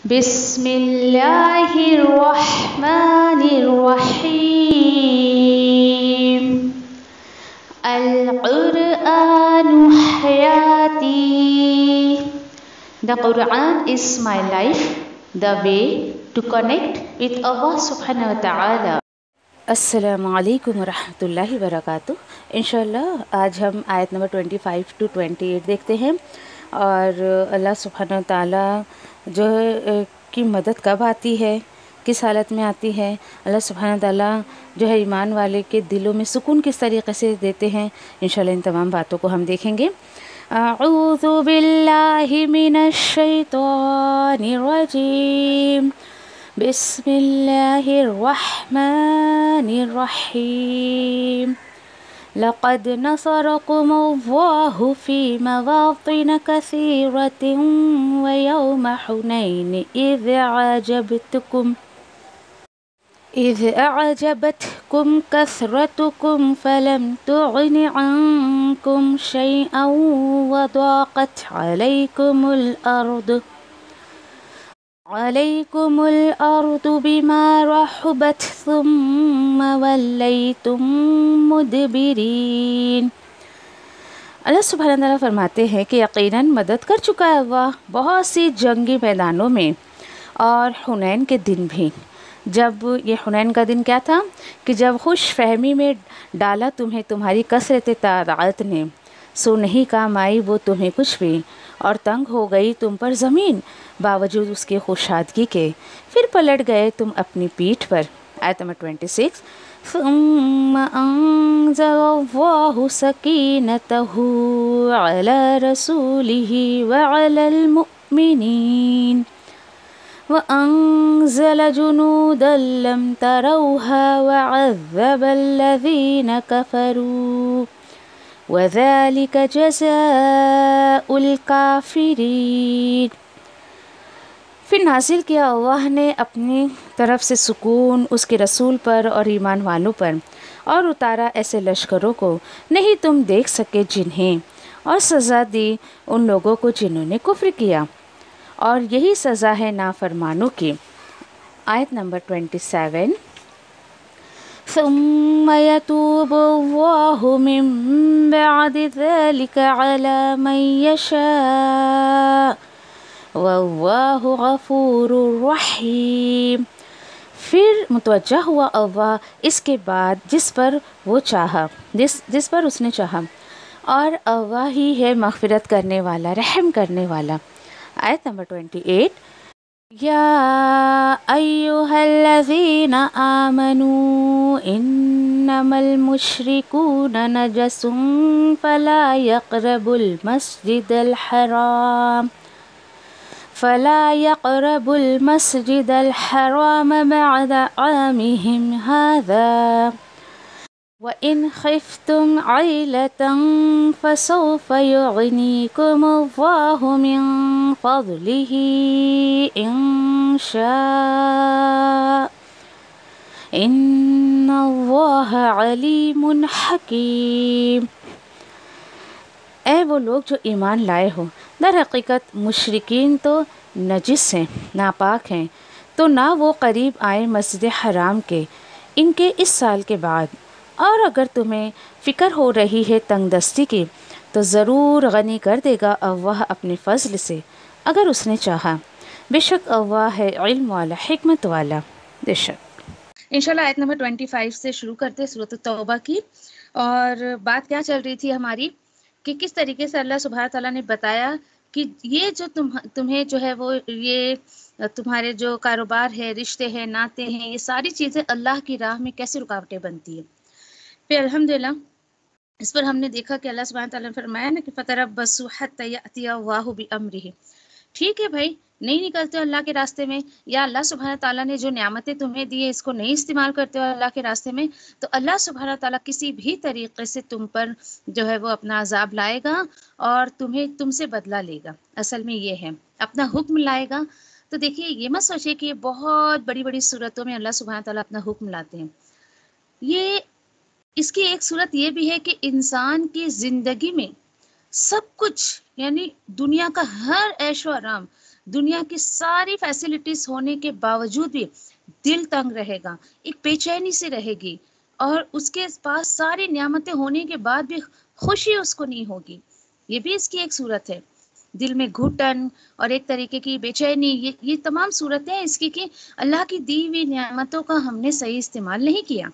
بسم الله الرحمن الرحيم القرآن حياتي The Quran is my life, the way to connect with Allah subhanahu wa ta'ala. असलकम वरहमल work in आज हम Ayat number 25 to 28 देखते हैं और अल्लाह सुबहान ताला जो की मदद कब आती है किस हालत में आती है अल्लाह सुबहान ताला जो है ईमान वाले के दिलों में सुकून किस तरीके से देते हैं इन इन तमाम बातों को हम देखेंगे अज़बिल्लाशतरजीम لقد نصركم الله في مواطن كثيرة ويوم حنين إذ أعجبتكم إذ أعجبتكم كثرتكم فلم تغن عنكم شيئا وضاقت عليكم الأرض عليكم الأرض بما رحبت ثم وليتم مدبرين अल्लाह सुबहान फरमाते हैं कि यकीनन मदद कर चुका है वह बहुत सी जंगी मैदानों में और हुनैन के दिन भी जब ये हुनैन का दिन क्या था कि जब खुश फहमी में डाला तुम्हें तुम्हारी कसरत तादात ने सो नहीं काम आई वो तुम्हें कुछ भी और तंग हो गई तुम पर ज़मीन बावजूद उसके खुशादगी के फिर पलट गए तुम अपनी पीठ पर आयतम ट्वेंटी सिक्स وأنزل جنودا لم تروها وعذب الذين كفروا وذلك جزاء الكافرين फिर नासिल किया अल्लाह ने अपनी तरफ से सुकून उसके रसूल पर और ईमान वालों पर और उतारा ऐसे लश्करों को नहीं तुम देख सके जिन्हें और सज़ा दी उन लोगों को जिन्होंने कुफ्र किया और यही सज़ा है नाफरमानों की आयत नंबर ट्वेंटी सेवन ثم يتوب الله من بعد ذلك على من يشاء والله غفور رحيم फिर मुतवजा हुआ अल्लाह इसके बाद जिस पर वो चाहा जिस जिस पर उसने चाहा और अल्लाह ही है मगफरत करने वाला रहम करने वाला आयत नंबर ट्वेंटी एट يا أيها الذين آمنوا إنما المشركون نجس فلا يقربوا المسجد الحرام فلا يقربوا المسجد الحرام بعد عامهم هذا وإن خفتم عيلة فسوف يغنيكم الله من فضله إن شاء إن الله عليم حكيم ए वो लोग जो ईमान लाए हो दर हकीकत मुशरकिन तो नजिस हैं नापाक हैं तो ना वो करीब आए मस्जिद हराम के इनके इस साल के बाद और अगर तुम्हें फ़िक्र हो रही है तंगदस्ती की तो ज़रूर गनी कर देगा अल्लाह अपने फ़जल से अगर उसने चाहा बेशक अवा है इल्म वाला हिकमत वाला बेशक इंशाल्लाह आयत नंबर 25 से शुरू करते हैं सूरत तौबा की और बात क्या चल रही थी हमारी कि किस तरीके से अल्लाह सुबह तला ने बताया कि ये जो तुम तुम्हें जो है वो ये तुम्हारे जो कारोबार है रिश्ते हैं नाते हैं ये सारी चीज़ें अल्लाह की राह में कैसे रुकावटें बनती है फिर अल्हम्दुलिल्लाह इस पर हमने देखा कि अल्लाह सुबह तला ने फरमाया ना कि फ़तरब बसुहत तयतिया वाह भी ठीक है भाई नहीं निकलते हो अल्लाह के रास्ते में या अल्लाह सुबहाना तला ने जो नियामतें तुम्हें दी है इसको नहीं इस्तेमाल करते हो अल्लाह के रास्ते में तो अल्लाह सुबहाना तला किसी भी तरीके से तुम पर जो है वो अपना अजाब लाएगा और तुम्हें तुमसे बदला लेगा असल में ये है अपना हुक्म लाएगा तो देखिए ये मत सोचिए कि बहुत बड़ी बड़ी सूरतों में अल्लाह सुबहाना तला अपना हुक्म लाते हैं ये इसकी एक सूरत ये भी है कि इंसान की ज़िंदगी में सब कुछ यानी दुनिया का हर ऐशो आराम दुनिया की सारी फैसिलिटीज होने के बावजूद भी दिल तंग रहेगा एक बेचैनी से रहेगी और उसके पास सारी नियामतें होने के बाद भी खुशी उसको नहीं होगी ये भी इसकी एक सूरत है दिल में घुटन और एक तरीके की बेचैनी ये ये तमाम सूरतें हैं इसकी कि अल्लाह की दी हुई नियामतों का हमने सही इस्तेमाल नहीं किया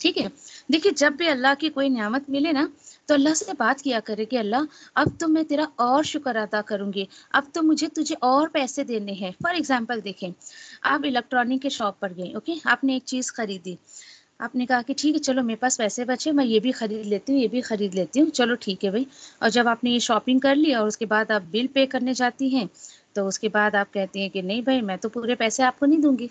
ठीक है देखिए जब भी अल्लाह की कोई नियामत मिले ना तो अल्लाह से बात किया करे कि अल्लाह अब तो मैं तेरा और शुक्र अदा करूँगी अब तो मुझे तुझे और पैसे देने हैं फॉर एग्जाम्पल देखें आप इलेक्ट्रॉनिक के शॉप पर गए ओके आपने एक चीज़ खरीदी आपने कहा कि ठीक है चलो मेरे पास पैसे बचे मैं ये भी खरीद लेती हूँ ये भी खरीद लेती हूँ चलो ठीक है भाई और जब आपने ये शॉपिंग कर ली और उसके बाद आप बिल पे करने जाती हैं तो उसके बाद आप कहती हैं कि नहीं भाई मैं तो पूरे पैसे आपको नहीं दूंगी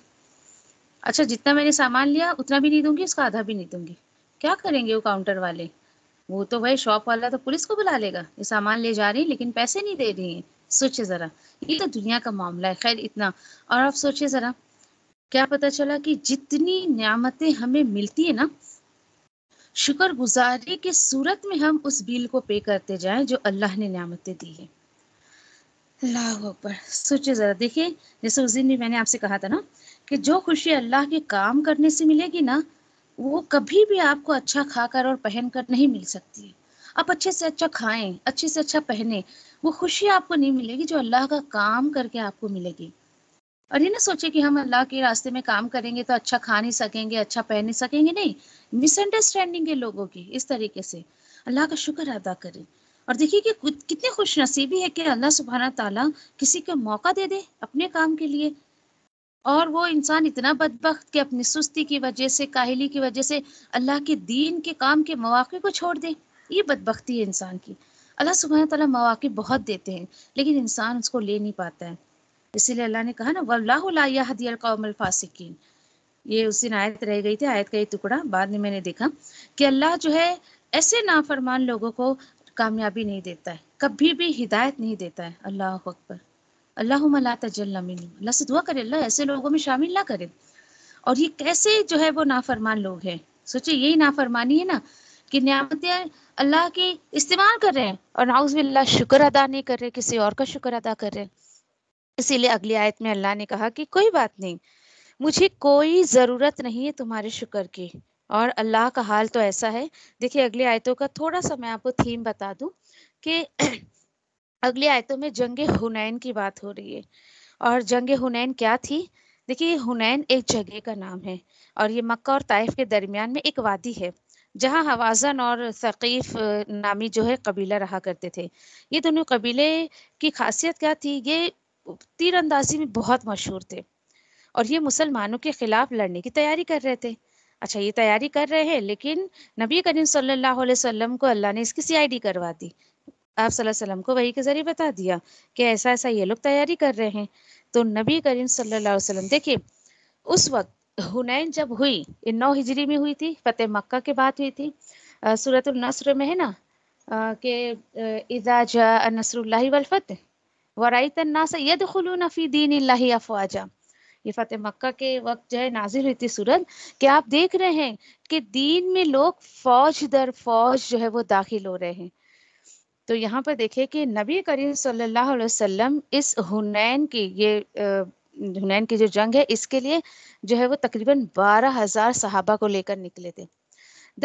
अच्छा जितना मैंने सामान लिया उतना भी नहीं दूंगी उसका आधा भी नहीं दूंगी क्या करेंगे वो काउंटर वाले वो तो भाई शॉप वाला तो पुलिस को बुला लेगा ये सामान ले जा रही है लेकिन पैसे नहीं दे रही है सोचे ज़रा ये तो दुनिया का मामला है खैर इतना और आप सोचिए ज़रा क्या पता चला कि जितनी नियामतें हमें मिलती है ना शुक्र गुजारी की सूरत में हम उस बिल को पे करते जाए जो अल्लाह ने नियामतें दी है पर सोचे ज़रा देखिए जैसे उस दिन भी मैंने आपसे कहा था ना कि जो खुशी अल्लाह के काम करने से मिलेगी ना वो कभी भी आपको अच्छा खाकर और पहनकर नहीं मिल सकती है आप अच्छे से अच्छा खाएं अच्छे से अच्छा पहने वो खुशी आपको नहीं मिलेगी जो अल्लाह का काम करके आपको मिलेगी और ये ना सोचे कि हम अल्लाह के रास्ते में काम करेंगे तो अच्छा खा नहीं सकेंगे अच्छा पहन नहीं सकेंगे नहीं मिसअंडरस्टैंडिंग है लोगों की इस तरीके से अल्लाह का शुक्र अदा करें और देखिए कि कितनी नसीबी है कि अल्लाह सुबहाना ताला किसी को मौका दे दे अपने काम के लिए और वो इंसान इतना बदबक कि अपनी सुस्ती की वजह से काहली की वजह से अल्लाह के दीन के काम के मौाक़े को छोड़ दे ये बदबख्ती है इंसान की अल्लाह सुबह तला मौाक़े बहुत देते हैं लेकिन इंसान उसको ले नहीं पाता है इसीलिए अल्लाह ने कहा ना वल्लाहदियमफ़ासिकीन ये उस दिन आयत रह गई थी आयत का ये टुकड़ा बाद में मैंने देखा कि अल्लाह जो है ऐसे नाफरमान लोगों को कामयाबी नहीं देता है कभी भी हिदायत नहीं देता है अल्लाह अकबर अल्लाह ला तजल्ला अल्लाह से दुआ करे अल्लाह ऐसे लोगों में शामिल ना करे और ये कैसे जो है वो नाफरमान लोग हैं सोचिए यही नाफरमानी है ना कि न्यामतें अल्लाह की इस्तेमाल कर रहे हैं और बिल्ला शुक्र अदा नहीं कर रहे किसी और का शुक्र अदा कर रहे हैं इसीलिए अगली आयत में अल्लाह ने कहा कि कोई बात नहीं मुझे कोई ज़रूरत नहीं है तुम्हारे शुक्र की और अल्लाह का हाल तो ऐसा है देखिए अगली आयतों का थोड़ा सा मैं आपको थीम बता दूं कि अगली आयतों में जंग हुनैन की बात हो रही है और जंग हुनैन क्या थी देखिए हुनैन एक जगह का नाम है और ये मक्का और ताइफ के दरमियान में एक वादी है जहाँ हवाजन और सकीफ़ नामी जो है कबीला रहा करते थे ये दोनों कबीले की खासियत क्या थी ये तीरंदाजी में बहुत मशहूर थे और ये मुसलमानों के खिलाफ लड़ने की तैयारी कर रहे थे अच्छा ये तैयारी कर रहे हैं लेकिन नबी करीम सल्लल्लाहु अलैहि वसल्लम को अल्लाह ने इसकी सीआईडी करवा दी आप वसल्लम को वही के ज़रिए बता दिया कि ऐसा ऐसा ये लोग तैयारी कर रहे हैं तो नबी करीम सल्लल्लाहु अलैहि वसल्लम देखिए उस वक्त हुनैन जब हुई नौ हिजरी में हुई थी फतेह मक्का के बाद हुई थी सूरत नसर में है ना के इजाजा नसरुल्लाह वलफत वराई दीन अफवाजा ये फतेह मक्का के वक्त जो है नाजिल हुई थी सूरत कि आप देख रहे हैं कि दीन में लोग फौज दर फौज जो है वो दाखिल हो रहे हैं तो यहाँ पर देखिए कि नबी करीम सल्लल्लाहु अलैहि वसल्लम इस हुनैन की ये हुनैन की जो जंग है इसके लिए जो है वो तकरीबन बारह हजार सहाबा को लेकर निकले थे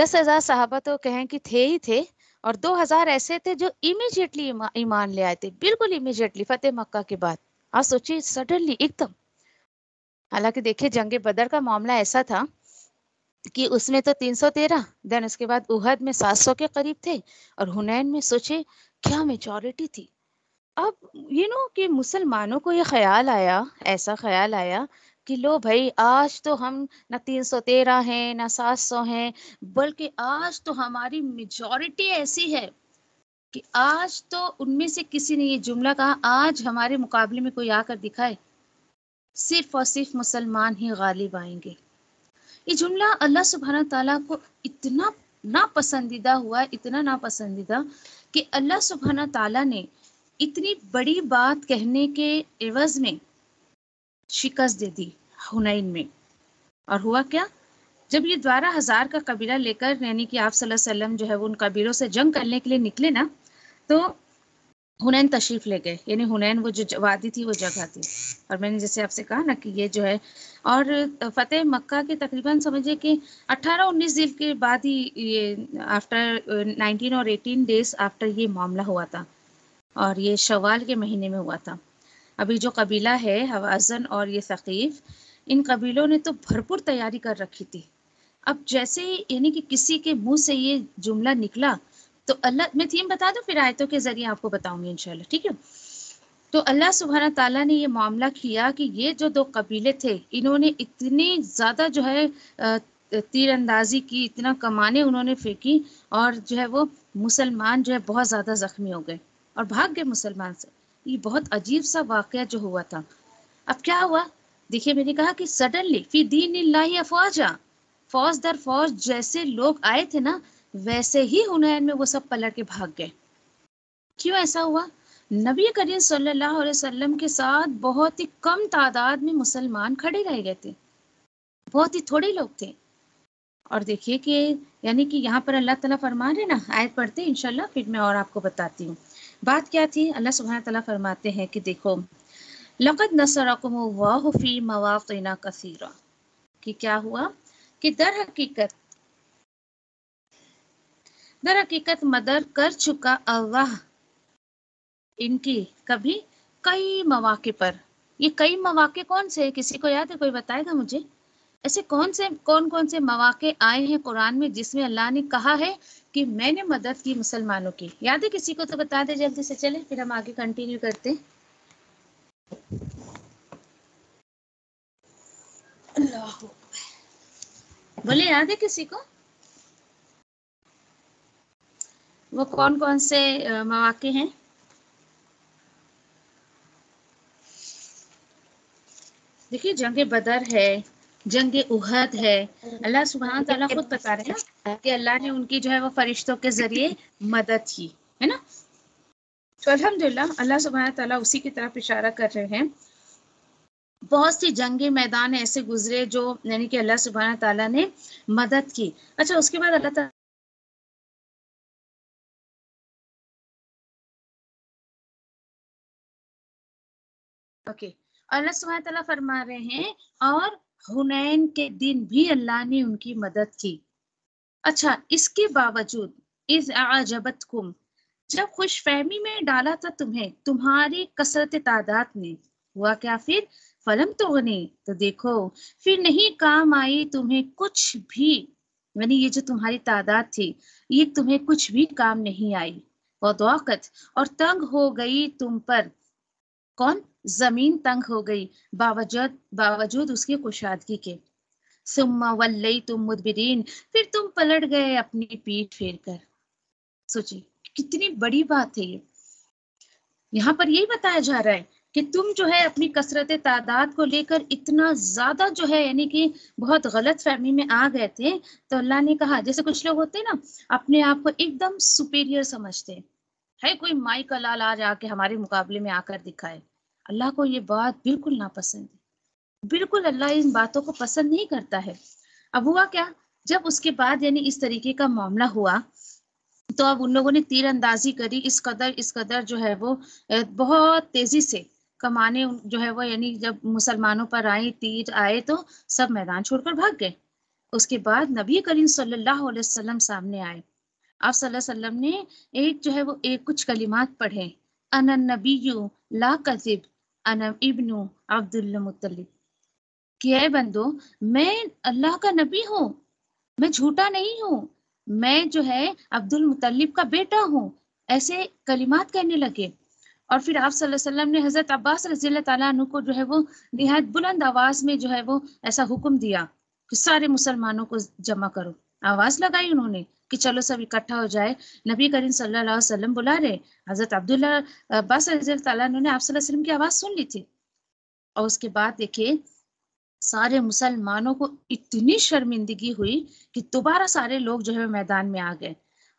दस हजार सहाबा तो कहें कि थे ही थे और दो हजार ऐसे थे जो इमीजिएटली ईमान ले आए थे बिल्कुल इमीजिएटली फतेह मक्का के बाद आप सोचिए सडनली एकदम हालांकि देखिए जंग बदर का मामला ऐसा था कि उसमें तो 313 देन उसके बाद उहद में 700 के करीब थे और हुनैन में सोचे क्या मेजोरिटी थी अब यू नो कि मुसलमानों को ये ख्याल आया ऐसा ख्याल आया कि लो भाई आज तो हम ना 313 हैं ना 700 हैं बल्कि आज तो हमारी मेजॉरिटी ऐसी है कि आज तो उनमें से किसी ने ये जुमला कहा आज हमारे मुकाबले में कोई आकर दिखाए सिर्फ और सिर्फ मुसलमान ही गालिब आएंगे ये जुमला अल्लाह सुबहाना तला को इतना ना पसंदीदा हुआ इतना ना पसंदीदा कि अल्लाह सुबहाना तला ने इतनी बड़ी बात कहने के एवज में शिकस्त दे दी हुनैन में और हुआ क्या जब ये द्वारा हजार का कबीला लेकर यानी कि आप सल्लल्लाहु अलैहि वसल्लम जो है वो उन कबीलों से जंग करने के लिए निकले ना तो हुनैन तशरीफ ले गए यानी हुनैन वो जो वादी थी वो जगह थी और मैंने जैसे आपसे कहा ना कि ये जो है और फतेह मक्का के तकरीबन समझिए कि 18-19 दिन के बाद ही ये आफ्टर 19 uh, और 18 डेज आफ्टर ये मामला हुआ था और ये शवाल के महीने में हुआ था अभी जो कबीला है हवाजन और ये सकीफ़ इन कबीलों ने तो भरपूर तैयारी कर रखी थी अब जैसे ही यानी कि किसी के मुंह से ये जुमला निकला तो अल्लाह मैं थीम बता दूँ फिर आयतों के ज़रिए आपको बताऊंगी इनशाला ठीक है तो अल्लाह सुबहाना तला ने ये मामला किया कि ये जो दो कबीले थे इन्होंने इतनी ज़्यादा जो है तीरंदाजी की इतना कमाने उन्होंने फेंकी और जो है वो मुसलमान जो है बहुत ज़्यादा ज़ख्मी हो गए और भाग गए मुसलमान से ये बहुत अजीब सा वाक़ जो हुआ था अब क्या हुआ देखिए मैंने कहा कि सडनली फिर दीन अफवाजा फौज दर फौज जैसे लोग आए थे ना वैसे ही हुनैन में वो सब पलट के भाग गए क्यों ऐसा हुआ नबी करीम सल्लल्लाहु अलैहि वसल्लम के साथ बहुत ही कम तादाद में मुसलमान खड़े रह गए थे बहुत ही थोड़े लोग थे और देखिए कि यानी कि यहाँ पर अल्लाह ताला फरमा रहे ना आयत पढ़ते इनशाला फिर मैं और आपको बताती हूँ बात क्या थी अल्लाह सुबह तला फरमाते हैं कि देखो लकत नसरकुम वाहफी फी कसीरा कि क्या हुआ कि दर हकीकत दर हकीकत मदर कर चुका अल्लाह इनकी कभी कई मौाक़े पर ये कई मौाक़े कौन से किसी को याद है कोई बताएगा मुझे ऐसे कौन से कौन कौन से मौाक़े आए हैं कुरान में जिसमें अल्लाह ने कहा है कि मैंने मदद की मुसलमानों की याद है किसी को तो बता दे जल्दी से चले फिर हम आगे कंटिन्यू करते अल्लाह बोले याद है किसी को वो कौन कौन से मौाक़े हैं देखिए जंग बदर है जंग उहद है अल्लाह सुबहान तला खुद बता रहे हैं कि अल्लाह ने उनकी जो है वो फरिश्तों के जरिए मदद की है ना तो अलहमदिल्ला अल्लाह सुबहान तला उसी की तरफ इशारा कर रहे हैं बहुत सी जंगे मैदान ऐसे गुजरे जो यानी कि अल्लाह सुबहाना तला ने मदद की अच्छा उसके बाद अल्लाह ओके अल्लाह सुबह फरमा रहे हैं और हुनैन के दिन भी अल्लाह ने उनकी मदद की अच्छा इसके बावजूद इस आजबत कुम जब खुश फहमी में डाला था तुम्हें तुम्हारी कसरत तादाद ने हुआ क्या फिर फलम तो होने तो देखो फिर नहीं काम आई तुम्हें कुछ भी यानी ये जो तुम्हारी तादाद थी ये तुम्हें कुछ भी काम नहीं आई वदौकत और तंग हो गई तुम पर कौन जमीन तंग हो गई बावजूद बावजूद उसकी कुशादगी के सुम्मा वल्लई तुम मुदबिरीन फिर तुम पलट गए अपनी पीठ फेर कर सोचिए कितनी बड़ी बात है ये यहाँ पर यही बताया जा रहा है कि तुम जो है अपनी कसरत तादाद को लेकर इतना ज्यादा जो है यानी कि बहुत गलत फहमी में आ गए थे तो अल्लाह ने कहा जैसे कुछ लोग होते हैं ना अपने आप को एकदम सुपीरियर समझते हैं है कोई माई का लाल आज आके हमारे मुकाबले में आकर दिखाए अल्लाह को ये बात बिल्कुल नापसंद है बिल्कुल अल्लाह इन बातों को पसंद नहीं करता है अब हुआ क्या जब उसके बाद यानी इस तरीके का मामला हुआ तो अब उन लोगों ने अंदाजी करी इस कदर इस कदर जो है वो बहुत तेजी से कमाने जो है वो यानी जब मुसलमानों पर आए तीर आए तो सब मैदान छोड़कर भाग गए उसके बाद नबी करीम सल्लल्लाहु अलैहि वसल्लम सामने आए आप सल्लल्लाहु अलैहि वसल्लम ने एक जो है वो एक कुछ कलिमात पढ़े अन नबी ला कजिब अनम इब्न अब्दुल्मुतलब कि है बंदो मैं अल्लाह का नबी हूँ मैं झूठा नहीं हूँ मैं जो है अब्दुल मुतलब का बेटा हूँ ऐसे कलिमात कहने लगे और फिर आप सल्लल्लाहु अलैहि वसल्लम ने हज़रत अब्बास रजील तु को जो है वो नहायत बुलंद आवाज़ में जो है वो ऐसा हुक्म दिया कि सारे मुसलमानों को जमा करो आवाज लगाई उन्होंने कि चलो सब इकट्ठा हो जाए नबी करीम सल्लल्लाहु अलैहि वसल्लम बुला रहे हजरत अब्दुल्ला अब्बास ने आप वसल्लम की आवाज़ सुन ली थी और उसके बाद देखिए सारे मुसलमानों को इतनी शर्मिंदगी हुई कि दोबारा सारे लोग जो है मैदान में आ गए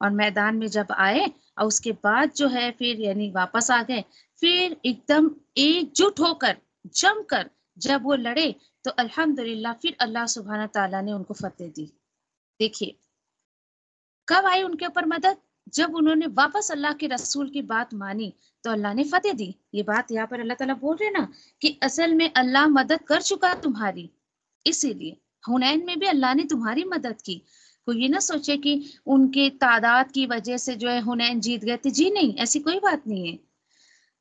और मैदान में जब आए और उसके बाद जो है फिर यानी वापस आ गए फिर एकदम एकजुट होकर जमकर जब वो लड़े तो अल्हम्दुलिल्लाह फिर अल्लाह सुबहाना तला ने उनको फतेह दी देखिए कब आई उनके ऊपर मदद जब उन्होंने वापस अल्लाह के रसूल की बात मानी तो अल्लाह ने फतेह दी ये बात यहाँ पर अल्लाह ताला बोल रहे ना कि असल में अल्लाह मदद कर चुका तुम्हारी इसीलिए हुनैन में भी अल्लाह ने तुम्हारी मदद की कोई ये ना सोचे कि उनके तादाद की वजह से जो है हुनैन जीत गए थे जी नहीं ऐसी कोई बात नहीं है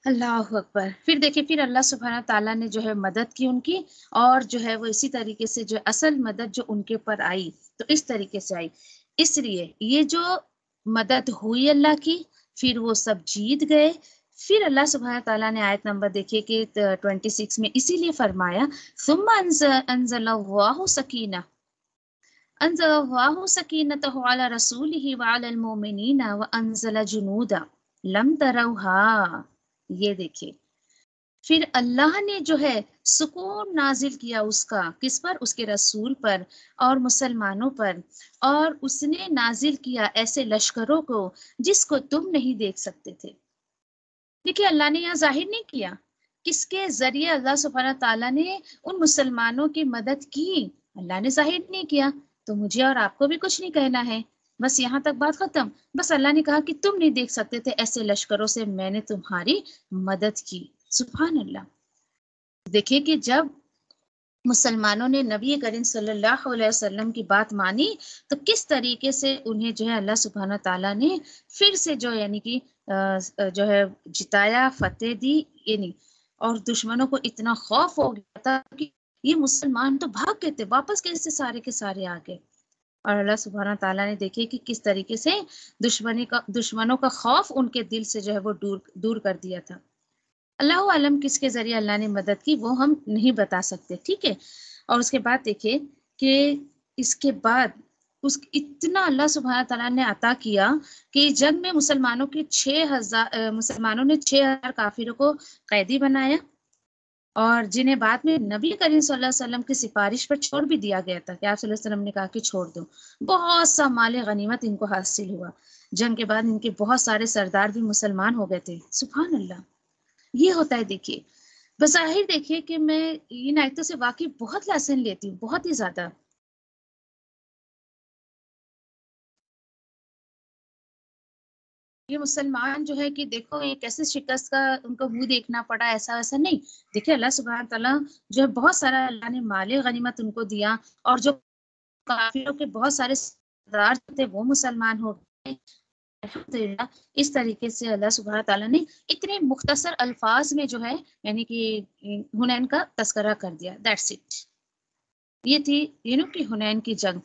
अल्लाह अकबर फिर देखिए फिर अल्लाह सुबहाना ताला ने जो है मदद की उनकी और जो है वो इसी तरीके से जो असल मदद जो उनके ऊपर आई तो इस तरीके से आई इसलिए ये जो मदद हुई अल्लाह की फिर वो सब जीत गए फिर अल्लाह सुबहाना ताला ने आयत नंबर देखिए कि ट्वेंटी सिक्स में इसीलिए फरमाया सकीना अनजल्लाहु सकीनतहु अला रसूलिही व अला व अनजला जुनूदा लम तरौहा ये देखिए फिर अल्लाह ने जो है सुकून नाजिल किया उसका किस पर उसके रसूल पर और मुसलमानों पर और उसने नाजिल किया ऐसे लश्करों को जिसको तुम नहीं देख सकते थे देखिए अल्लाह ने यहाँ जाहिर नहीं किया किसके जरिए अल्लाह सुबहाना तला ने उन मुसलमानों की मदद की अल्लाह ने जाहिर नहीं किया तो मुझे और आपको भी कुछ नहीं कहना है बस यहाँ तक बात खत्म बस अल्लाह ने कहा कि तुम नहीं देख सकते थे ऐसे लश्करों से मैंने तुम्हारी मदद की सुफान अल्लाह देखिए कि जब मुसलमानों ने नबी करीम सल्लल्लाहु अलैहि वसल्लम की बात मानी तो किस तरीके से उन्हें जो है अल्लाह सुबहाना तला ने फिर से जो यानी कि जो है जिताया फतेह दी यानी और दुश्मनों को इतना खौफ हो गया था कि ये मुसलमान तो भाग गए थे वापस कैसे सारे के सारे आ गए और अल्लाह सुबहाना तला ने देखे कि किस तरीके से दुश्मनी का दुश्मनों का खौफ उनके दिल से जो है वो दूर दूर कर दिया था अल्लाह आलम किसके ज़रिए अल्लाह ने मदद की वो हम नहीं बता सकते ठीक है और उसके बाद देखिए कि इसके बाद उस इतना अल्लाह सुबहाना तला ने अता किया कि जंग में मुसलमानों के छः हज़ार मुसलमानों ने छः हज़ार काफिरों को कैदी बनाया और जिन्हें बाद में नबी करीम वसल्लम की सिफारिश पर छोड़ भी दिया गया था कि आप वसल्लम ने कहा कि छोड़ दो बहुत सा माल गनीमत इनको हासिल हुआ जंग के बाद इनके बहुत सारे सरदार भी मुसलमान हो गए थे सुबहान अल्लाह ये होता है देखिए बज़ाहिर देखिए कि मैं इन आयतों से वाकई बहुत लेसन लेती हूँ बहुत ही ज़्यादा ये मुसलमान जो है कि देखो ये कैसे शिकस्त का उनको मुंह देखना पड़ा ऐसा वैसा नहीं देखिए अल्लाह सुबह तला जो है बहुत सारा अल्लाह ने माले गनीमत उनको दिया और जो काफिलों के बहुत सारे सरदार थे वो मुसलमान हो गए इस तरीके से अल्लाह सुबह तला ने इतने मुख्तसर अल्फाज में जो है यानी कि हुनैन का तस्करा कर दिया दैट्स इट ये थी यू नो कि हुनैन की जंग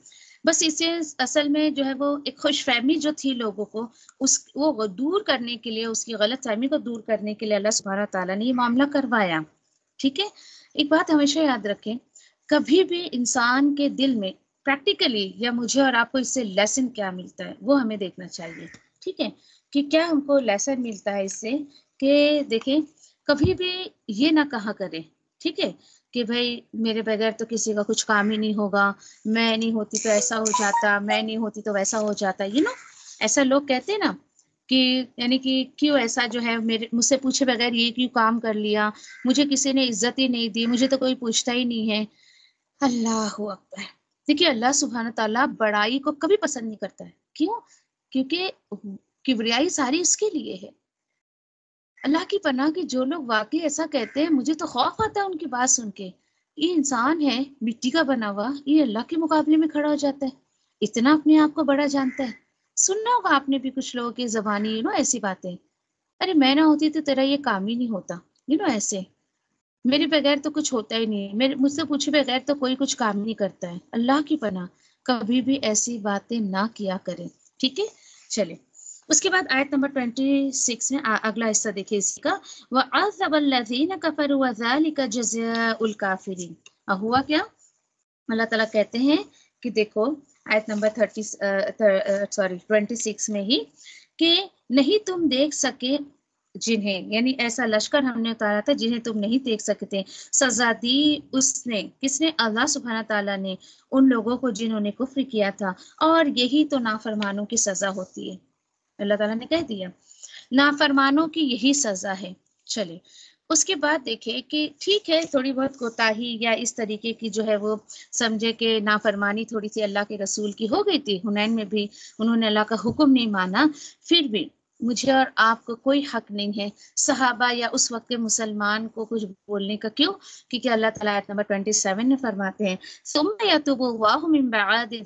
बस इसे असल में जो है वो एक खुश फहमी जो थी लोगों को उस वो दूर करने के लिए उसकी गलत फहमी को दूर करने के लिए अल्लाह सुबहाना तला ने ये मामला करवाया ठीक है एक बात हमेशा याद रखें कभी भी इंसान के दिल में प्रैक्टिकली या मुझे और आपको इससे लेसन क्या मिलता है वो हमें देखना चाहिए ठीक है कि क्या हमको लेसन मिलता है इससे कि देखें कभी भी ये ना कहा करें ठीक है कि भाई मेरे बगैर तो किसी का कुछ काम ही नहीं होगा मैं नहीं होती तो ऐसा हो जाता मैं नहीं होती तो वैसा हो जाता यू नो ऐसा लोग कहते हैं ना कि यानी कि क्यों ऐसा जो है मेरे मुझसे पूछे बगैर ये क्यों काम कर लिया मुझे किसी ने इज्जत ही नहीं दी मुझे तो कोई पूछता ही नहीं है अल्लाह अकबर देखिए अल्लाह सुबहान तला बड़ाई को कभी पसंद नहीं करता है क्यों क्योंकि किबरियाई सारी उसके लिए है अल्लाह की पनाह कि जो लोग वाकई ऐसा कहते हैं मुझे तो खौफ आता है उनकी बात सुन के ये इंसान है मिट्टी का बना हुआ ये अल्लाह के मुकाबले में खड़ा हो जाता है इतना अपने आप को बड़ा जानता है सुनना होगा आपने भी कुछ लोगों की जबानी यू नो ऐसी बातें अरे मैं ना होती तो तेरा ये काम ही नहीं होता यू नो ऐसे मेरे बगैर तो कुछ होता ही नहीं मेरे मुझसे पूछे बगैर तो कोई कुछ काम नहीं करता है अल्लाह की पना कभी भी ऐसी बातें ना किया करें ठीक है चले उसके बाद आयत नंबर ट्वेंटी सिक्स में आ, अगला हिस्सा देखिए इसका वह अजबीन कफर वजालिका जजल काफिरीन और हुआ क्या अल्लाह तला कहते हैं कि देखो आयत number thirty sorry twenty six में ही कि नहीं तुम देख सके जिन्हें यानी ऐसा लश्कर हमने उतारा था जिन्हें तुम नहीं देख सकते सजा दी उसने किसने अल्लाह सुबहाना तला ने उन लोगों को जिन्होंने कुफ्र किया था और यही तो नाफरमानों की सजा होती है अल्लाह ताला ने कह दिया नाफरमानों की यही सज़ा है चले उसके बाद देखे कि ठीक है थोड़ी बहुत कोताही या इस तरीके की जो है वो समझे कि नाफरमानी थोड़ी सी अल्लाह के रसूल की हो गई थी हुनैन में भी उन्होंने अल्लाह का हुक्म नहीं माना फिर भी मुझे और आपको कोई हक नहीं है सहाबा या उस वक्त के मुसलमान को कुछ बोलने का क्यों क्योंकि अल्लाह ताला आयत नंबर 27 में फरमाते हैं सुम यतुबु वाहु मिन बाद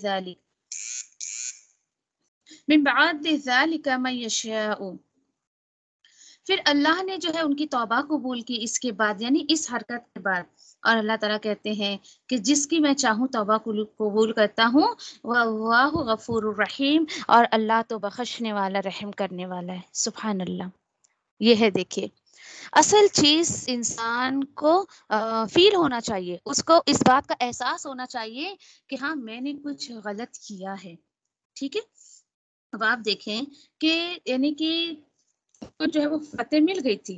मिन फिर अल्लाह ने जो है उनकी तौबा कबूल की इसके बाद यानी इस हरकत के बाद और अल्लाह तला कहते हैं कि जिसकी मैं चाहूँ तोबा कबूल करता हूँ वाह गफूर रहीम और अल्लाह तो बख्शने वाला रहम करने वाला है सुबहान अल्लाह यह है देखिए असल चीज इंसान को आ, फील होना चाहिए उसको इस बात का एहसास होना चाहिए कि हाँ मैंने कुछ गलत किया है ठीक है अब आप देखें कि यानी कि तो जो है वो फतेह मिल गई थी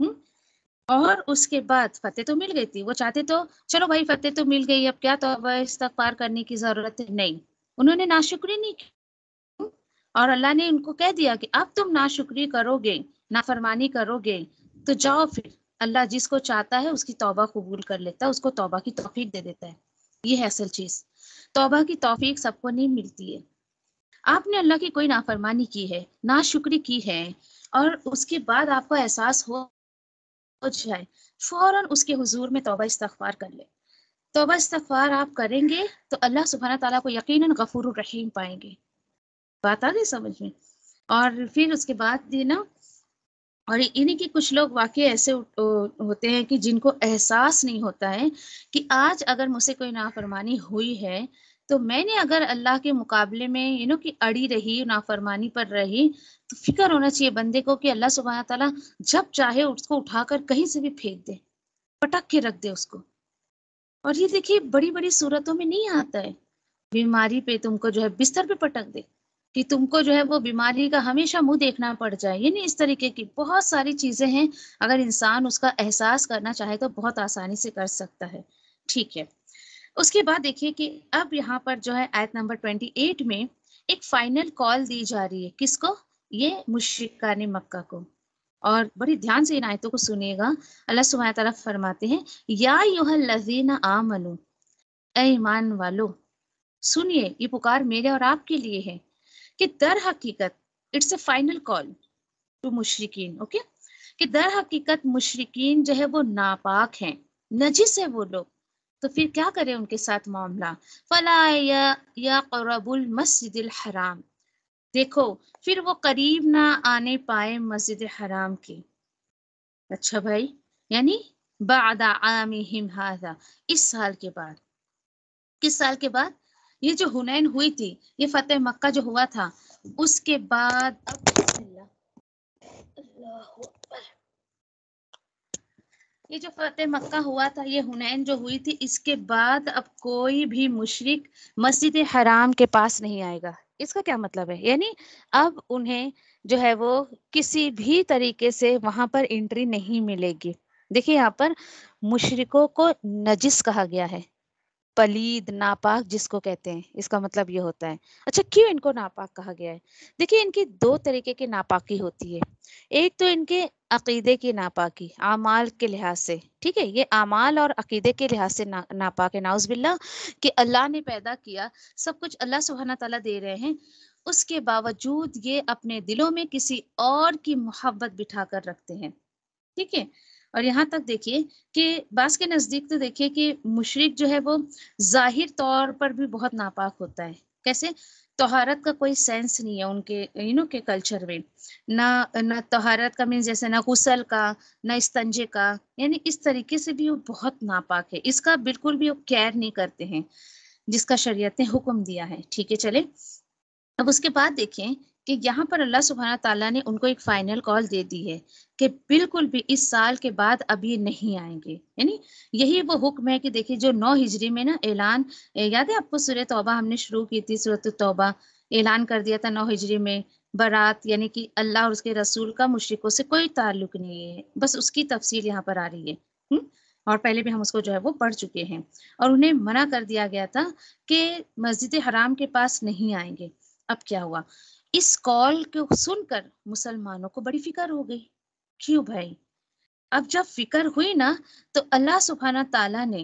हुँ? हम्म, और उसके बाद फतेह तो मिल गई थी वो चाहते तो चलो भाई फतेह तो मिल गई अब क्या तो इस तक पार करने की जरूरत है नहीं उन्होंने नाशुक्री नहीं की हम्म, और अल्लाह ने उनको कह दिया कि अब तुम नाशुक्री करोगे नाफरमानी करोगे तो जाओ फिर अल्लाह जिसको चाहता है उसकी तौबा कबूल कर लेता है उसको तौबा की तोफीक दे देता है ये है असल चीज़ तौबा की तोफीक सबको नहीं मिलती है आपने अल्लाह की कोई नाफरमानी की है ना शुक्री की है और उसके बाद आपको एहसास हो जाए फौरन उसके हुजूर में तोबा इस्तफार कर ले तोबा इस्तफार आप करेंगे तो अल्लाह सुबहाना तला को यकीन गफूर रहीम पाएंगे बात आ गई समझ में और फिर उसके बाद ना और इन्हीं के कुछ लोग वाकई ऐसे होते हैं कि जिनको एहसास नहीं होता है कि आज अगर मुझसे कोई नाफरमानी हुई है तो मैंने अगर अल्लाह के मुकाबले में यू नो कि अड़ी रही नाफरमानी पर रही तो फिक्र होना चाहिए बंदे को कि अल्लाह सुबह तला जब चाहे उसको उठाकर कहीं से भी फेंक दे पटक के रख दे उसको और ये देखिए बड़ी बड़ी सूरतों में नहीं आता है बीमारी पे तुमको जो है बिस्तर पे पटक दे कि तुमको जो है वो बीमारी का हमेशा मुंह देखना पड़ जाए ये नहीं इस तरीके की बहुत सारी चीजें हैं अगर इंसान उसका एहसास करना चाहे तो बहुत आसानी से कर सकता है ठीक है उसके बाद देखिए कि अब यहाँ पर जो है आयत नंबर 28 में एक फाइनल कॉल दी जा रही है किसको ये ने मक्का को और बड़ी ध्यान से इन आयतों को सुनेगा अल्लाह सुबह तरफ फरमाते हैं या यूह लजीना अनु ईमान वालो सुनिए ये पुकार मेरे और आपके लिए है कि दर हकीकत it's a final call to मुशरकिन ओके कि दर हकीकत मुशरकिन जो है वो नापाक हैं नजिस है वो लोग तो फिर क्या करें उनके साथ मामला फला या, या करबुल मस्जिद हराम देखो फिर वो करीब ना आने पाए मस्जिद हराम के अच्छा भाई यानी बादा हिम हादा इस साल के बाद किस साल के बाद ये जो हुनैन हुई थी ये फतेह मक्का जो हुआ था उसके बाद अब अल्लाह अल्लाह ये जो फतेह मक्का हुआ था ये हुनैन जो हुई थी इसके बाद अब कोई भी मुशरक मस्जिद हराम के पास नहीं आएगा इसका क्या मतलब है यानी अब उन्हें जो है वो किसी भी तरीके से वहां पर एंट्री नहीं मिलेगी देखिए यहाँ पर मुशरकों को नजिस कहा गया है पलीद नापाक जिसको कहते हैं इसका मतलब ये होता है अच्छा क्यों इनको नापाक कहा गया है देखिए इनकी दो तरीके की नापाकी होती है एक तो इनके अकीदे की नापाकी आमाल के लिहाज से ठीक है ये आमाल और अकीदे के लिहाज से ना, नापाक है बिल्ला कि अल्लाह ने पैदा किया सब कुछ अल्लाह सुबहाना तला दे रहे हैं उसके बावजूद ये अपने दिलों में किसी और की मोहब्बत बिठा कर रखते हैं ठीक है और यहाँ तक देखिए कि बास के नज़दीक तो देखिए कि मुशरक जो है वो जाहिर तौर पर भी बहुत नापाक होता है कैसे तहारत का कोई सेंस नहीं है उनके यू नो के कल्चर में ना ना तहारत का मीन्स जैसे ना गुसल का ना इस्तंजे का यानी इस तरीके से भी वो बहुत नापाक है इसका बिल्कुल भी वो केयर नहीं करते हैं जिसका शरीयत ने हुक्म दिया है ठीक है चले अब उसके बाद देखें कि यहाँ पर अल्लाह सुबहाना तला ने उनको एक फाइनल कॉल दे दी है कि बिल्कुल भी इस साल के बाद अभी नहीं आएंगे यानी यही वो हुक्म है कि देखिए जो नौ हिजरी में ना ऐलान याद है आपको सूर्य तोबा हमने शुरू की थी सूरत तौबा ऐलान कर दिया था नौ हिजरी में बरात यानी कि अल्लाह और उसके रसूल का मुशरकों से कोई ताल्लुक नहीं है बस उसकी तफसील यहाँ पर आ रही है हु? और पहले भी हम उसको जो है वो पढ़ चुके हैं और उन्हें मना कर दिया गया था कि मस्जिद हराम के पास नहीं आएंगे अब क्या हुआ इस कॉल को सुनकर मुसलमानों को बड़ी फिक्र हो गई क्यों भाई अब जब फिक्र हुई ना तो अल्लाह सुबहाना ताला ने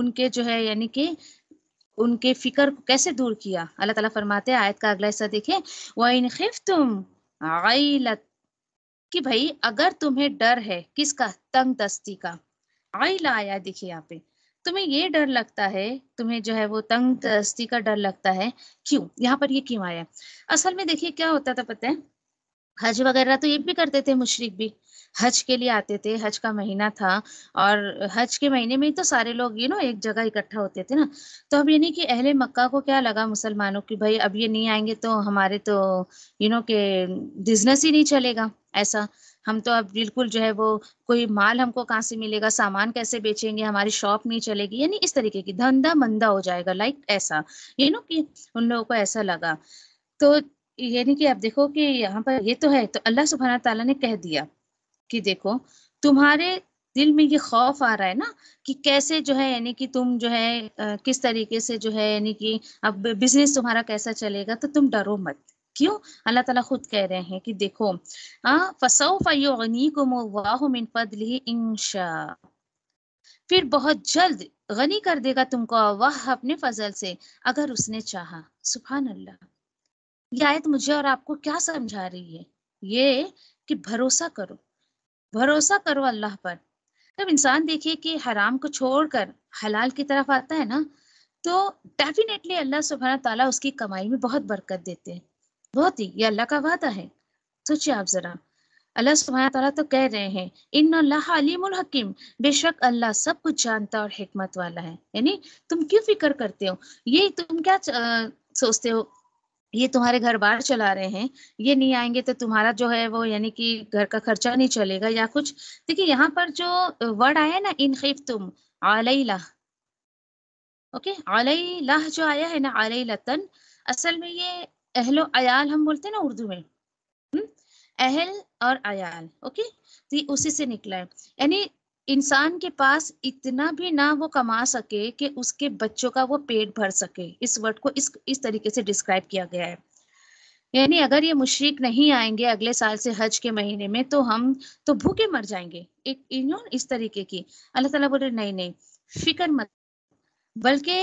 उनके जो है यानी कि उनके फिक्र को कैसे दूर किया अल्लाह ताला फरमाते हैं आयत का अगला हिस्सा देखें वह इन खिफ तुम आइलत कि भाई अगर तुम्हें डर है किसका तंग दस्ती का आईला आया देखिए यहाँ पे तुम्हें ये डर लगता है तुम्हें जो है वो तंग दस्ती का डर लगता है क्यों यहाँ पर ये क्यों आया असल में देखिए क्या होता था पता है हज वगैरह तो ये भी करते थे मुशरक भी हज के लिए आते थे हज का महीना था और हज के महीने में ही तो सारे लोग यू नो एक जगह इकट्ठा होते थे ना तो अब यानी कि अहले मक्का को क्या लगा मुसलमानों की भाई अब ये नहीं आएंगे तो हमारे तो यू नो के बिजनेस ही नहीं चलेगा ऐसा हम तो अब बिल्कुल जो है वो कोई माल हमको कहाँ से मिलेगा सामान कैसे बेचेंगे हमारी शॉप नहीं चलेगी यानी इस तरीके की धंधा मंदा हो जाएगा लाइक ऐसा यू नो कि उन लोगों को ऐसा लगा तो यानी कि आप देखो कि यहाँ पर ये तो है तो अल्लाह सुबहाना तला ने कह दिया कि देखो तुम्हारे दिल में ये खौफ आ रहा है ना कि कैसे जो है यानी कि तुम जो है किस तरीके से जो है यानी कि अब बिजनेस तुम्हारा कैसा चलेगा तो तुम डरो मत क्यों अल्लाह ताला खुद कह रहे हैं कि देखो इंशा फिर बहुत जल्द गनी कर देगा तुमको वह अपने फजल से अगर उसने चाहा सुबहान अल्लाह ये आयत मुझे और आपको क्या समझा रही है ये कि भरोसा करो भरोसा करो अल्लाह पर जब इंसान देखिए कि हराम को छोड़कर हलाल की तरफ आता है ना तो डेफिनेटली अल्लाह सुबहाना ताला उसकी कमाई में बहुत बरकत देते हैं बहुत ही ये अल्लाह का वादा है सोचिए आप ज़रा अल्लाह सुबह तला तो कह रहे हैं इन अलीमुल हकीम बेशक अल्लाह सब कुछ जानता और हिकमत वाला है यानी तुम क्यों फिक्र करते हो ये तुम क्या आ, सोचते हो ये तुम्हारे घर बार चला रहे हैं ये नहीं आएंगे तो तुम्हारा जो है वो यानी कि घर का खर्चा नहीं चलेगा या कुछ देखिए यहाँ पर जो वर्ड आया ना इन खिफ तुम आलईला ओके आलईला जो आया है ना आलईला लतन असल में ये अहलो अयाल हम बोलते हैं ना उर्दू में हम्म? अहल और अयाल ओके तो ये उसी से निकला है यानी इंसान के पास इतना भी ना वो कमा सके कि उसके बच्चों का वो पेट भर सके इस वर्ड को इस इस तरीके से डिस्क्राइब किया गया है यानी अगर ये मुशरक नहीं आएंगे अगले साल से हज के महीने में तो हम तो भूखे मर जाएंगे एक इन इस तरीके की अल्लाह ताला बोले नहीं नहीं फिक्र मत बल्कि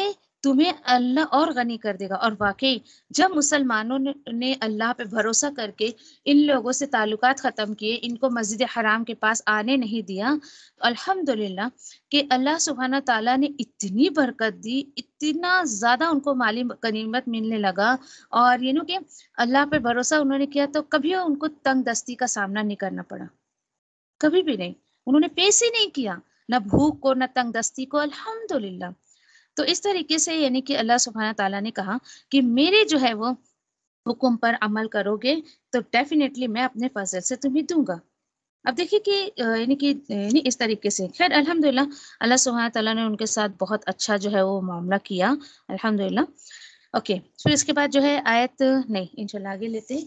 तुम्हें अल्लाह और गनी कर देगा और वाकई जब मुसलमानों ने अल्लाह पे भरोसा करके इन लोगों से ताल्लुक ख़त्म किए इनको मस्जिद हराम के पास आने नहीं दिया अल्हम्दुलिल्लाह कि अल्लाह सुबहाना ताला ने इतनी बरकत दी इतना ज़्यादा उनको माली गनीमत मिलने लगा और ये नो कि अल्लाह पर भरोसा उन्होंने किया तो कभी उनको तंग दस्ती का सामना नहीं करना पड़ा कभी भी नहीं उन्होंने पेश ही नहीं किया ना भूख को ना तंग दस्ती को अल्हम्दुलिल्लाह तो इस तरीके से यानी कि अल्लाह सुबहाना तला ने कहा कि मेरे जो है वो हुक्म पर अमल करोगे तो डेफिनेटली मैं अपने फजल से तुम्हें दूंगा अब देखिए कि यानी कि यानी इस तरीके से खैर अल्हम्दुलिल्लाह अल्लाह सुबहाना तला ने उनके साथ बहुत अच्छा जो है वो मामला किया अल्हम्दुलिल्लाह ओके फिर इसके बाद जो है आयत नहीं इनशाला आगे लेते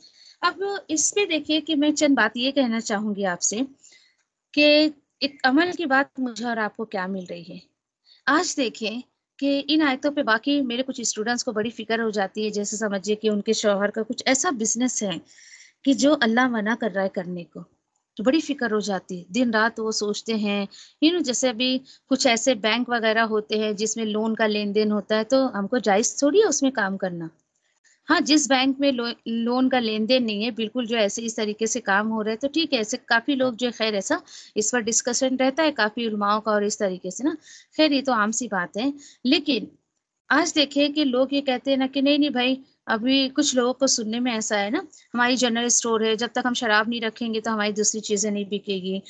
अब इस पे देखिए कि मैं चंद बात ये कहना चाहूंगी आपसे कि एक अमल की बात मुझे और आपको क्या मिल रही है आज देखें कि इन आयतों पे बाकी मेरे कुछ स्टूडेंट्स को बड़ी फिक्र हो जाती है जैसे समझिए कि उनके शोहर का कुछ ऐसा बिजनेस है कि जो अल्लाह मना कर रहा है करने को तो बड़ी फिक्र हो जाती है दिन रात वो सोचते हैं यू नो जैसे अभी कुछ ऐसे बैंक वगैरह होते हैं जिसमें लोन का लेन देन होता है तो हमको जायज़ थोड़ी है उसमें काम करना हाँ जिस बैंक में लो, लोन का लेन देन नहीं है बिल्कुल जो ऐसे इस तरीके से काम हो रहा है तो ठीक है ऐसे काफ़ी लोग जो खैर ऐसा इस पर डिस्कशन रहता है काफ़ी उलमाओं का और इस तरीके से ना खैर ये तो आम सी बात है लेकिन आज देखे कि लोग ये कहते हैं ना कि नहीं नहीं भाई अभी कुछ लोगों को सुनने में ऐसा है ना हमारी जनरल स्टोर है जब तक हम शराब नहीं रखेंगे तो हमारी दूसरी चीज़ें नहीं बिकेगी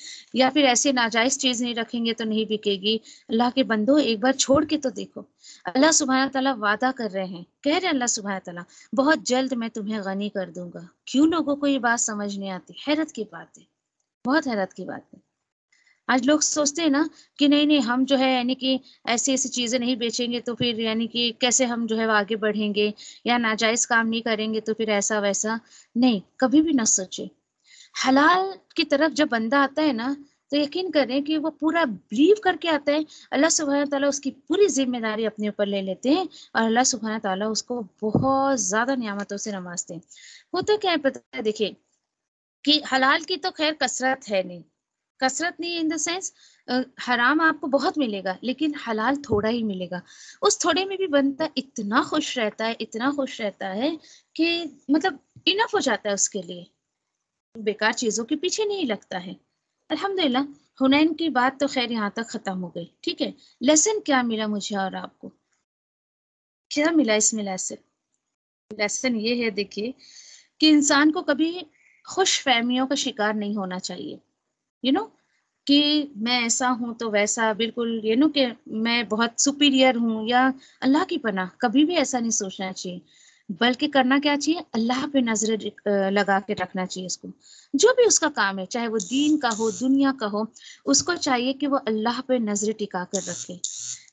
या फिर ऐसे नाजायज़ चीज़ नहीं रखेंगे तो नहीं बिकेगी अल्लाह के बंदो एक बार छोड़ के तो देखो अल्लाह सुबहाना तला वादा कर रहे हैं कह रहे अल्लाह सुबह तला बहुत जल्द मैं तुम्हें गनी कर दूंगा क्यों लोगों को ये बात समझ नहीं आती हैरत की बात है बहुत हैरत की बात है आज लोग सोचते हैं ना कि नहीं नहीं हम जो है यानी कि ऐसी ऐसी चीजें नहीं बेचेंगे तो फिर यानी कि कैसे हम जो है आगे बढ़ेंगे या नाजायज काम नहीं करेंगे तो फिर ऐसा वैसा नहीं कभी भी ना सोचे हलाल की तरफ जब बंदा आता है ना तो यकीन करें कि वो पूरा बिलीव करके आता है अल्लाह सुबहाना तला उसकी पूरी जिम्मेदारी अपने ऊपर ले लेते हैं और अल्लाह सुबहाना तला उसको बहुत ज़्यादा नियामतों से नवाजते हैं होता क्या है पता है देखिये कि हलाल की तो खैर कसरत है नहीं कसरत नहीं इन द सेंस हराम आपको बहुत मिलेगा लेकिन हलाल थोड़ा ही मिलेगा उस थोड़े में भी बनता इतना खुश रहता है इतना खुश रहता है कि मतलब इनफ हो जाता है उसके लिए बेकार चीज़ों के पीछे नहीं लगता है अल्हम्दुलिल्लाह हुनैन की बात तो खैर यहाँ तक ख़त्म हो गई ठीक है लेसन क्या मिला मुझे और आपको क्या मिला इसमें लेसन लेसन ये है देखिए कि इंसान को कभी खुश फहमियों का शिकार नहीं होना चाहिए यू नो कि मैं ऐसा हूँ तो वैसा बिल्कुल यू नो कि मैं बहुत सुपीरियर हूँ या अल्लाह की पना कभी भी ऐसा नहीं सोचना चाहिए बल्कि करना क्या चाहिए अल्लाह पे नजर लगा के रखना चाहिए उसको जो भी उसका काम है चाहे वो दीन का हो दुनिया का हो उसको चाहिए कि वो अल्लाह पे नजर टिका कर रखे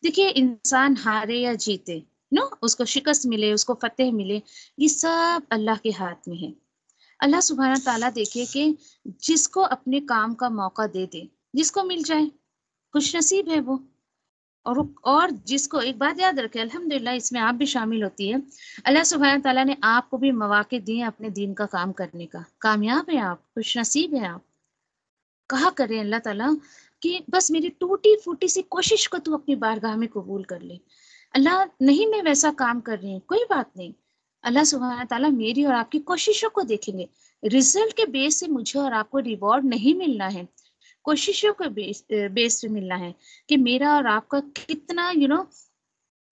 देखिए इंसान हारे या जीते नो उसको शिकस्त मिले उसको फतेह मिले ये सब अल्लाह के हाथ में है अल्लाह सुबहाना ताला देखे कि जिसको अपने काम का मौका दे दे जिसको मिल जाए खुश नसीब है वो और और जिसको एक बात याद रखें अल्हम्दुलिल्लाह इसमें आप भी शामिल होती है अल्लाह सुबहाना ताला ने आपको भी मौाक़े दिए अपने दीन का काम करने का कामयाब है आप खुश नसीब है आप कहा करें अल्लाह ताला कि बस मेरी टूटी फूटी सी कोशिश को तू अपनी बारगाह में कबूल कर ले अल्लाह नहीं मैं वैसा काम कर रही हूँ कोई बात नहीं अल्लाह सुबहाना ताला मेरी और आपकी कोशिशों को देखेंगे रिजल्ट के बेस से मुझे और आपको रिवॉर्ड नहीं मिलना है कोशिशों के बेस पे मिलना है कि मेरा और आपका कितना यू you नो know,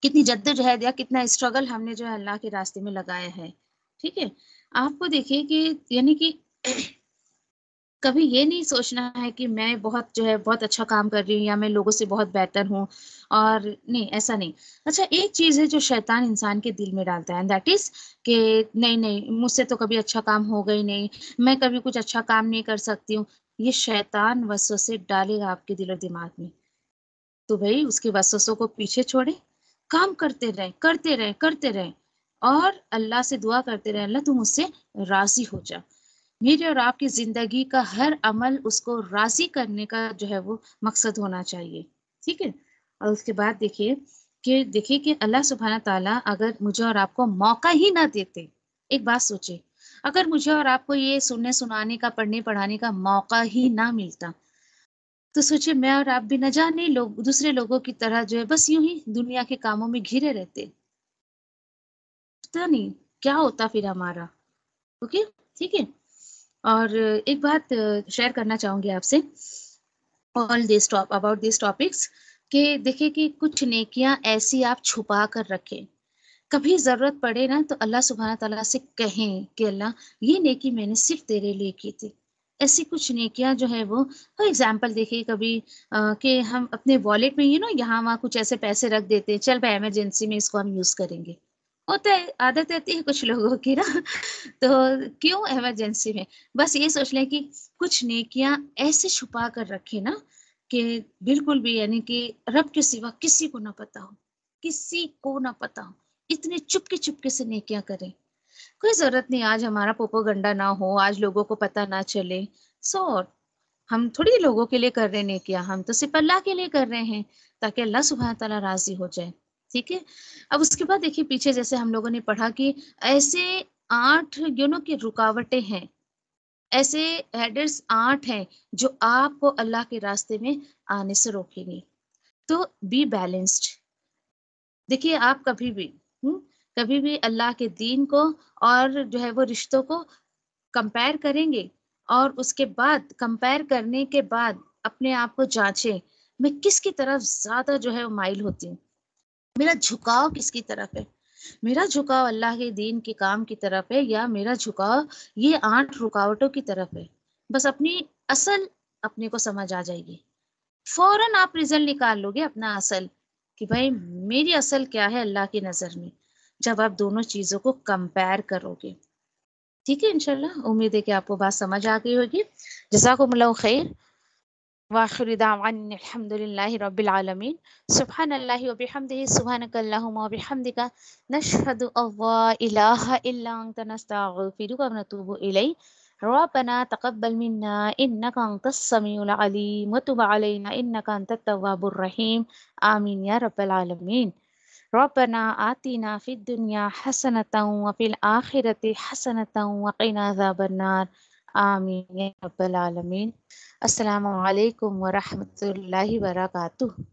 कितनी जद्दोजहद या कितना स्ट्रगल हमने जो है अल्लाह के रास्ते में लगाया है ठीक है आपको देखिए कि यानी कि कभी ये नहीं सोचना है कि मैं बहुत जो है बहुत अच्छा काम कर रही हूँ या मैं लोगों से बहुत बेहतर हूँ और नहीं ऐसा नहीं अच्छा एक चीज़ है जो शैतान इंसान के दिल में डालता है दैट इज़ कि नहीं नहीं मुझसे तो कभी अच्छा काम हो गई नहीं मैं कभी कुछ अच्छा काम नहीं कर सकती हूँ ये शैतान से डालेगा आपके दिल और दिमाग में तो भाई उसके वसोसों को पीछे छोड़े काम करते रहें करते रहें करते रहें और अल्लाह से दुआ करते रहे अल्लाह तुम मुझसे राजी हो जा मेरी और आपकी जिंदगी का हर अमल उसको राजी करने का जो है वो मकसद होना चाहिए ठीक है और उसके बाद देखिए कि देखिए कि अल्लाह सुबहाना ताला अगर मुझे और आपको मौका ही ना देते एक बात सोचे अगर मुझे और आपको ये सुनने सुनाने का पढ़ने पढ़ाने का मौका ही ना मिलता तो सोचिए मैं और आप भी न जाने लोग दूसरे लोगों की तरह जो है बस यूं ही दुनिया के कामों में घिरे रहते पता नहीं क्या होता फिर हमारा ओके ठीक है और एक बात शेयर करना चाहूंगी आपसे all this top about this topics कि देखिए कि कुछ नेकियां ऐसी आप छुपा कर रखें कभी ज़रूरत पड़े ना तो अल्लाह सुबहाना तला से कहें कि अल्लाह ये नेकी मैंने सिर्फ तेरे लिए की थी ऐसी कुछ नेकियां जो है वो फॉर तो एग्जाम्पल देखिए कभी कि हम अपने वॉलेट में यू नो यहाँ वहाँ कुछ ऐसे पैसे रख देते हैं चल भाई इमरजेंसी में इसको हम यूज़ करेंगे होता है आदत रहती है कुछ लोगों की ना तो क्यों इमरजेंसी में बस ये सोच लें कि कुछ नेकियां ऐसे छुपा कर रखे ना कि बिल्कुल भी यानी कि रब के सिवा किसी को ना पता हो किसी को ना पता हो इतने चुपके चुपके से नेकियां करें कोई जरूरत नहीं आज हमारा पोपो गंडा ना हो आज लोगों को पता ना चले सो और हम थोड़ी लोगों के लिए कर रहे हैं नेकियां हम तो सिर्फ अल्लाह के लिए कर रहे हैं ताकि अल्लाह सुबह तला राजी हो जाए ठीक है अब उसके बाद देखिए पीछे जैसे हम लोगों ने पढ़ा कि ऐसे आठ यू की रुकावटें हैं ऐसे हेडर्स आठ हैं जो आपको अल्लाह के रास्ते में आने से रोकेंगे तो बी बैलेंस्ड देखिए आप कभी भी हुँ? हम्म, कभी भी अल्लाह के दीन को और जो है वो रिश्तों को कंपेयर करेंगे और उसके बाद कंपेयर करने के बाद अपने आप को जांचें मैं किसकी तरफ ज़्यादा जो है माइल होती हूँ मेरा झुकाव किसकी तरफ है मेरा झुकाव अल्लाह के दीन के काम की तरफ है या मेरा झुकाव ये आठ रुकावटों की तरफ है बस अपनी असल अपने को समझ आ जाएगी फौरन आप रिजल्ट निकाल लोगे अपना असल कि भाई मेरी असल क्या है अल्लाह की नज़र में जब आप दोनों चीज़ों को कंपेयर करोगे ठीक है इनशाला उम्मीद है कि आपको बात समझ आ गई होगी मिला खैर واخر دعوانا عن الحمد لله رب العالمين سبحان الله وبحمده سبحانك اللهم وبحمدك نشهد الله إله إلا أنت نستغفرك ونتوب إليك ربنا تقبل منا إنك أنت السميع العليم وتب علينا إنك أنت التواب الرحيم آمين يا رب العالمين ربنا آتنا في الدنيا حسنة وفي الآخرة حسنة وقنا عذاب النار آمين يا رب العالمين السلام عليكم ورحمة الله وبركاته